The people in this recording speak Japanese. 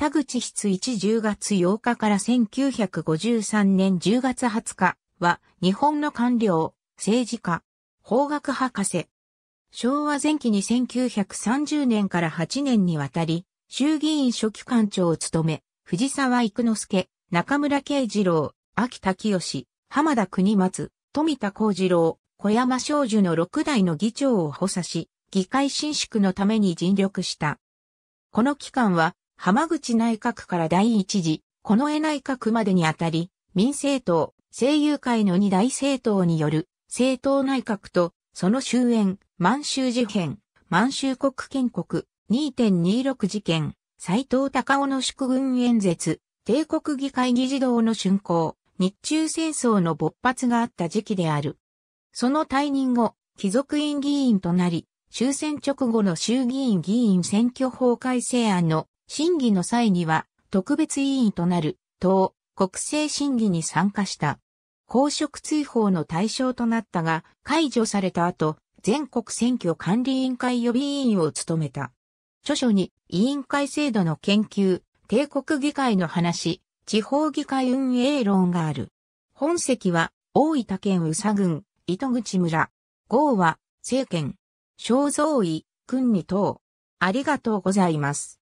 田口室一10月8日から1953年10月20日は日本の官僚、政治家、法学博士。昭和前期に1930年から8年にわたり、衆議院初期官長を務め、藤沢育之助、中村圭次郎、秋田清、浜田国松、富田幸次郎、小山少女の6代の議長を補佐し、議会伸縮のために尽力した。この期間は、浜口内閣から第一次、近衛内閣までにあたり、民政党、政友会の二大政党による政党内閣と、その終焉、満州事変、満州国建国、2.26事件、斎藤隆夫の祝軍演説、帝国議会議事堂の竣工、日中戦争の勃発があった時期である。その退任後、貴族院議員となり、終戦直後の衆議院議員選挙法改正案の審議の際には特別委員となる党国政審議に参加した。公職追放の対象となったが解除された後、全国選挙管理委員会予備委員を務めた。著書に委員会制度の研究、帝国議会の話、地方議会運営論がある。本籍は大分県宇佐郡、糸口村。号は、政権。肖像医、君に等。ありがとうございます。